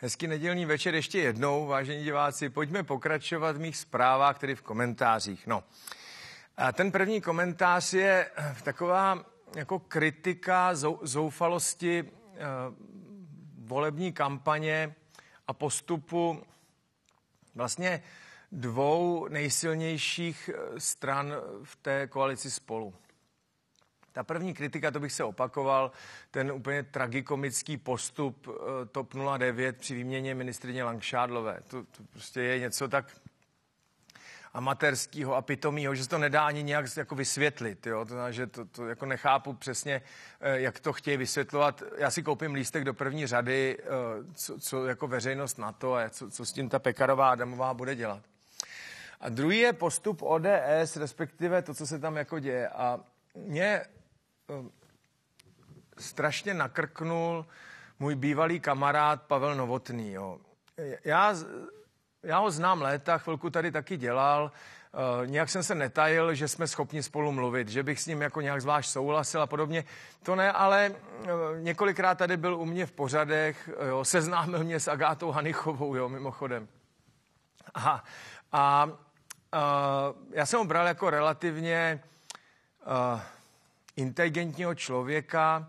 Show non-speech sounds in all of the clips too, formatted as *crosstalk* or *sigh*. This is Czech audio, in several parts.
Hezký nedělní večer ještě jednou, vážení diváci. Pojďme pokračovat v mých zprávách, tedy v komentářích. No, a ten první komentář je eh, taková jako kritika zoufalosti eh, volební kampaně a postupu vlastně dvou nejsilnějších eh, stran v té koalici spolu. Ta první kritika, to bych se opakoval, ten úplně tragikomický postup eh, TOP 09 při výměně ministrině Langšádlové. To, to prostě je něco tak amatérského a pitomého, že se to nedá ani nějak jako vysvětlit. Jo? To znamená, že to, to jako nechápu přesně, eh, jak to chtějí vysvětlovat. Já si koupím lístek do první řady, eh, co, co jako veřejnost na to a co, co s tím ta Pekarová Adamová bude dělat. A druhý je postup ODS, respektive to, co se tam jako děje. A mě Ehm, strašně nakrknul můj bývalý kamarád Pavel Novotný. Jo. Já, já ho znám léta, chvilku tady taky dělal, ehm, nějak jsem se netajil, že jsme schopni spolu mluvit, že bych s ním jako nějak zvlášť souhlasil a podobně. To ne, ale ehm, několikrát tady byl u mě v pořadech, jo, seznámil mě s Agátou Hanichovou, jo, mimochodem. Aha. A a já jsem ho bral jako relativně A, inteligentního člověka,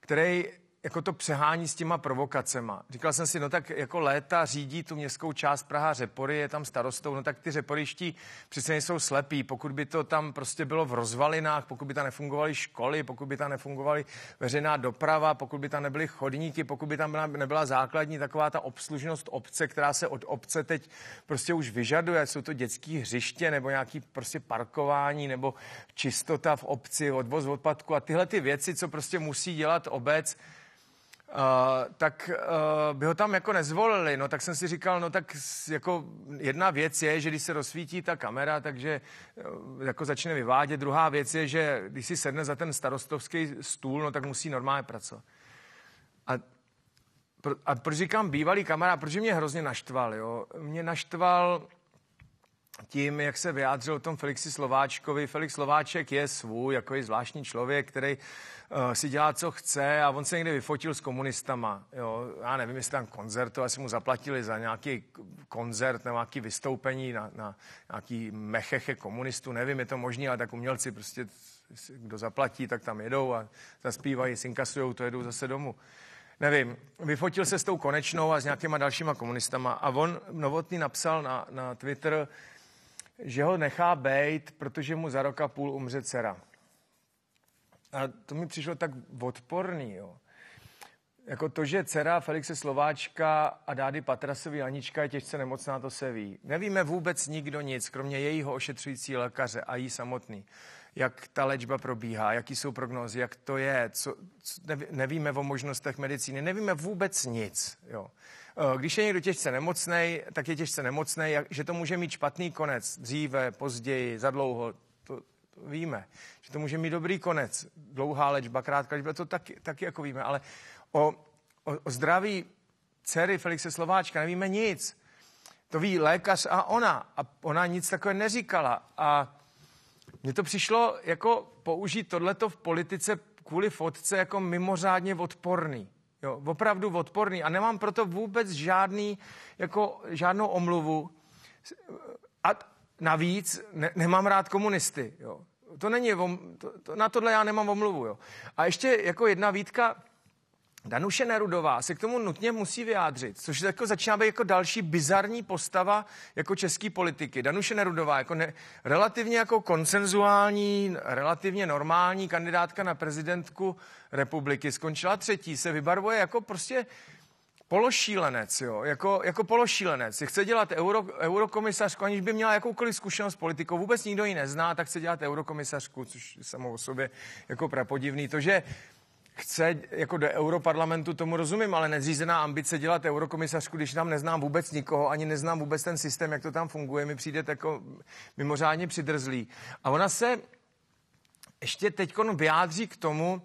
který jako to přehání s těma provokacema. Říkal jsem si, no tak jako léta řídí tu městskou část Praha Řepory, je tam starostou, no tak ty řeporiští přece nejsou slepí. Pokud by to tam prostě bylo v rozvalinách, pokud by tam nefungovaly školy, pokud by tam nefungovaly veřejná doprava, pokud by tam nebyly chodníky, pokud by tam byla, nebyla základní taková ta obslužnost obce, která se od obce teď prostě už vyžaduje, jsou to dětský hřiště nebo nějaký prostě parkování nebo čistota v obci, odvoz odpadku a tyhle ty věci, co prostě musí dělat obec, Uh, tak uh, by ho tam jako nezvolili. No tak jsem si říkal, no tak jako jedna věc je, že když se rozsvítí ta kamera, takže uh, jako začne vyvádět. Druhá věc je, že když si sedne za ten starostovský stůl, no tak musí normálně pracovat. A, pro, a proč říkám bývalý kamera, Protože mě hrozně naštval, jo. Mě naštval tím, jak se vyjádřil o tom Felixi Slováčkovi. Felix Slováček je svůj, jako je zvláštní člověk, který uh, si dělá, co chce a on se někde vyfotil s komunistama. Jo. Já nevím, jestli tam koncertu, asi mu zaplatili za nějaký koncert nebo nějaký vystoupení na, na nějaký mecheche komunistů, nevím, je to možné, ale tak umělci prostě, kdo zaplatí, tak tam jedou a zaspívají, sinkasujou, to jedou zase domů nevím, vyfotil se s tou konečnou a s nějakýma dalšíma komunistama a on novotný napsal na, na Twitter, že ho nechá bejt, protože mu za roka půl umře dcera. A to mi přišlo tak odporný, jo. Jako to, že dcera Felixe Slováčka a dády Patrasový Anička je těžce nemocná, to se ví. Nevíme vůbec nikdo nic, kromě jejího ošetřující lékaře a jí samotný jak ta léčba probíhá, jaký jsou prognózy, jak to je, co, co nevíme o možnostech medicíny, nevíme vůbec nic. Jo. Eh, když je někdo těžce nemocný, tak je těžce nemocný, že to může mít špatný konec dříve, později, za dlouho, to, to víme. Že to může mít dobrý konec, dlouhá léčba, krátká léčba, to taky, taky jako víme, ale o, o, o zdraví dcery Felixe Slováčka nevíme nic. To ví lékař a ona. A ona nic takové neříkala. A mně to přišlo jako použít tohleto v politice kvůli fotce jako mimořádně odporný. Jo, opravdu odporný. A nemám proto vůbec žádný, jako, žádnou omluvu. A navíc ne, nemám rád komunisty. Jo. To není, to, to, na tohle já nemám omluvu. Jo. A ještě jako jedna výtka, Danuše Nerudová se k tomu nutně musí vyjádřit, což jako začíná být jako další bizarní postava jako české politiky. Danuše Nerudová jako ne, relativně jako konsenzuální, relativně normální kandidátka na prezidentku republiky, skončila třetí, se vybarvuje jako prostě pološílenec, jo, jako, jako pološílenec. Chce dělat euro, eurokomisařku, aniž by měla jakoukoliv zkušenost s politikou. Vůbec nikdo ji nezná, tak chce dělat eurokomisařku, což samo o sobě jako prapodivný. To, že chce jako do europarlamentu, tomu rozumím, ale nezřízená ambice dělat eurokomisařku, když tam neznám vůbec nikoho, ani neznám vůbec ten systém, jak to tam funguje, mi přijde jako mimořádně přidrzlý. A ona se ještě teď vyjádří k tomu,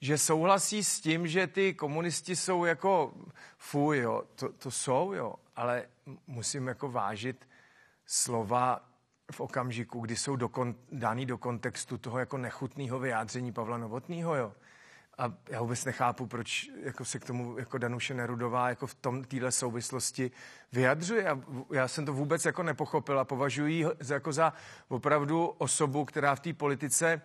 že souhlasí s tím, že ty komunisti jsou jako fuj, jo, to, to jsou, jo, ale musím jako vážit slova v okamžiku, kdy jsou dokon, daný do kontextu toho jako nechutného vyjádření Pavla Novotného, jo. A já vůbec nechápu, proč jako se k tomu jako Danuše Nerudová jako v tom téhle souvislosti vyjadřuje. já jsem to vůbec jako nepochopil a považuji ji jako za opravdu osobu, která v té politice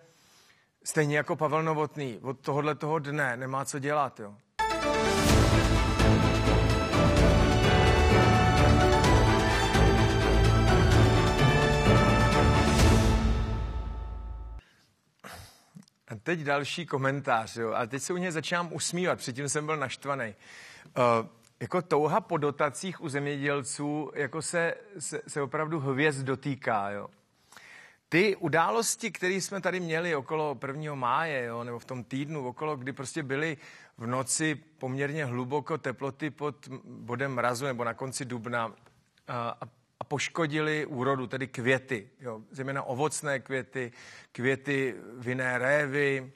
stejně jako Pavel Novotný od tohohle toho dne nemá co dělat. Jo. teď další komentář, jo, a teď se u něj začínám usmívat, předtím jsem byl naštvaný. Uh, jako touha po dotacích u zemědělců jako se, se, se opravdu hvězd dotýká, jo. Ty události, které jsme tady měli okolo 1. máje, jo, nebo v tom týdnu okolo, kdy prostě byly v noci poměrně hluboko teploty pod bodem mrazu nebo na konci dubna eh, a, poškodili úrodu, tedy květy, jo, zejména ovocné květy, květy vinné révy,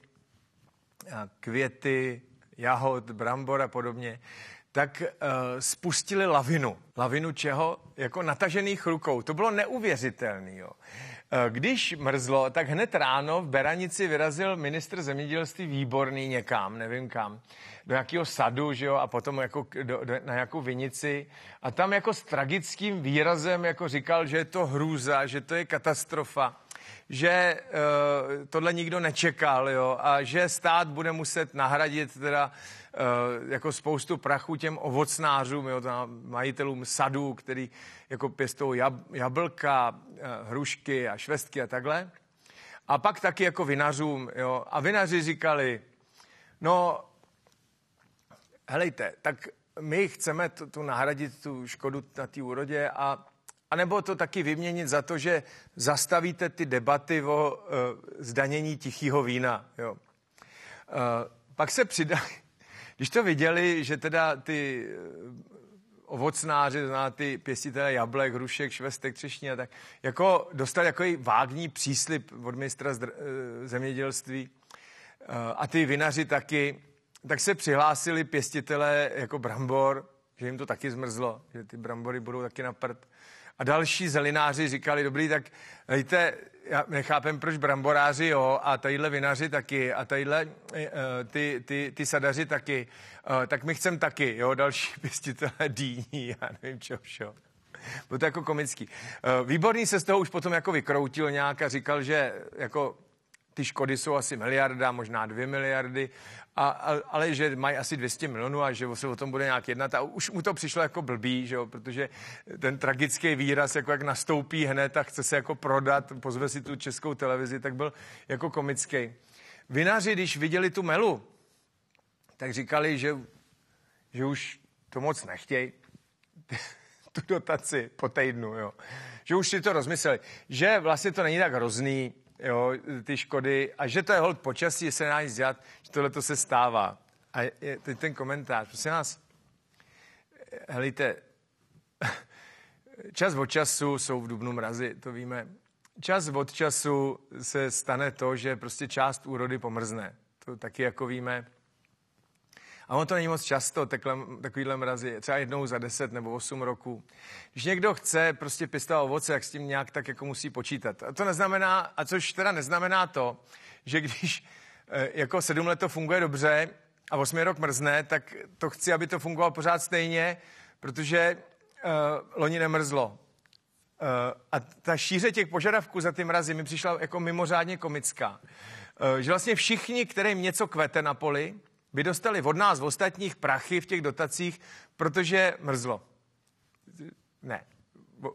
květy jahod, brambor a podobně, tak uh, spustili lavinu. Lavinu čeho? Jako natažených rukou. To bylo neuvěřitelné. Eh, když mrzlo, tak hned ráno v Beranici vyrazil ministr zemědělství výborný někam, nevím kam, do nějakého sadu, že jo, a potom jako do, do, na nějakou vinici. A tam jako s tragickým výrazem jako říkal, že je to hrůza, že to je katastrofa že uh, tohle nikdo nečekal jo, a že stát bude muset nahradit teda uh, jako spoustu prachu těm ovocnářům, jo, majitelům sadů, který jako pěstou jab, jablka, uh, hrušky a švestky a takhle. A pak taky jako vinařům. Jo, a vinaři říkali, no, helejte, tak my chceme tu, tu nahradit tu škodu na té úrodě a anebo to taky vyměnit za to, že zastavíte ty debaty o e, zdanění tichého vína. Jo. E, pak se přidali, *laughs* když to viděli, že teda ty e, ovocnáři, zná ty pěstitele jablek, hrušek, švestek, třešní a tak, jako dostal jako vágní příslip od ministra zdr- e, zemědělství e, a ty vinaři taky, tak se přihlásili pěstitele jako brambor, že jim to taky zmrzlo, že ty brambory budou taky na prd. A další zelináři říkali, dobrý, tak víte, já nechápem, proč bramboráři jo a tadyhle vinaři taky a tadyhle eh, ty, ty, ty sadaři taky, eh, tak my chcem taky, jo, další *laughs* pěstitelé dýní, já nevím čeho všeho. Bylo to jako komický. Eh, Výborný se z toho už potom jako vykroutil nějak a říkal, že jako ty škody jsou asi miliarda, možná dvě miliardy, a, a, ale že mají asi 200 milionů a že se o tom bude nějak jednat. A už mu to přišlo jako blbý, že jo? protože ten tragický výraz, jako jak nastoupí hned a chce se jako prodat, pozve si tu českou televizi, tak byl jako komický. Vinaři, když viděli tu melu, tak říkali, že, že už to moc nechtějí, *laughs* tu dotaci po týdnu, jo. že už si to rozmysleli, že vlastně to není tak hrozný, jo, ty škody a že to je hold počasí, se dá nic dělat, že tohle to se stává. A je, teď ten komentář, prosím nás, helejte, *laughs* čas od času jsou v Dubnu mrazy, to víme. Čas od času se stane to, že prostě část úrody pomrzne. To taky jako víme. A on to není moc často, takhle, takovýhle mrazy, třeba jednou za 10 nebo 8 roků. Když někdo chce prostě pěstovat ovoce, jak s tím nějak tak jako musí počítat. A to neznamená, a což teda neznamená to, že když eh, jako sedm let to funguje dobře a osmi rok mrzne, tak to chci, aby to fungovalo pořád stejně, protože uh, loni nemrzlo. Uh, a ta šíře těch požadavků za ty mrazy mi přišla jako mimořádně komická. Uh, že vlastně všichni, kterým něco kvete na poli, by dostali od nás v ostatních prachy v těch dotacích, protože mrzlo. Ne,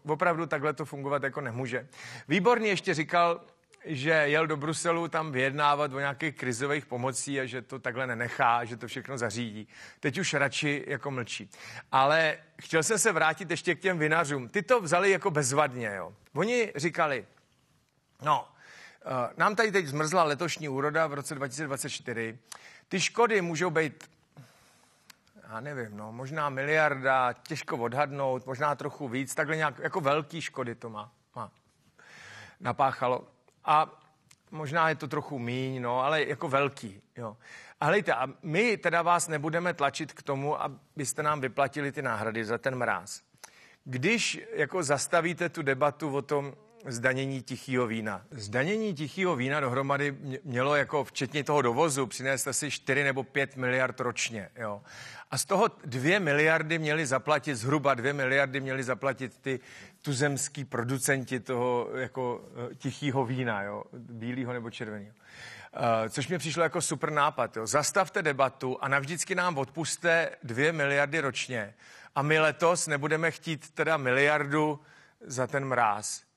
opravdu takhle to fungovat jako nemůže. Výborně ještě říkal, že jel do Bruselu tam vyjednávat o nějakých krizových pomocí a že to takhle nenechá, že to všechno zařídí. Teď už radši jako mlčí. Ale chtěl jsem se vrátit ještě k těm vinařům. Ty to vzali jako bezvadně, jo. Oni říkali, no, Eh, nám tady teď zmrzla letošní úroda v roce 2024. Ty škody můžou být, já nevím, no, možná miliarda, těžko odhadnout, možná trochu víc, takhle nějak, jako velký škody to má, má napáchalo. A možná je to trochu míň, no, ale jako velký, jo. A hlejte, a my teda vás nebudeme tlačit k tomu, abyste nám vyplatili ty náhrady za ten mráz. Když jako zastavíte tu debatu o tom, zdanění tichého vína. Zdanění tichého vína dohromady mělo jako včetně toho dovozu přinést asi 4 nebo 5 miliard ročně. Jo. A z toho 2 miliardy měli zaplatit, zhruba 2 miliardy měli zaplatit ty tuzemský producenti toho jako eh, tichého vína, jo, bílého nebo červeného. Uh, což mi přišlo jako super nápad. Jo. Zastavte debatu a navždycky nám odpuste dvě miliardy ročně. A my letos nebudeme chtít teda miliardu za ten mráz.